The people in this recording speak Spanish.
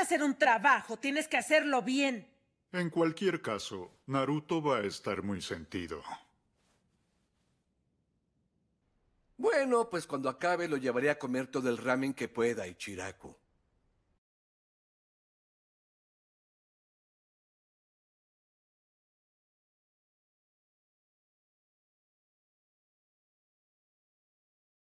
hacer un trabajo, tienes que hacerlo bien. En cualquier caso, Naruto va a estar muy sentido. Bueno, pues cuando acabe lo llevaré a comer todo el ramen que pueda, Ichiraku.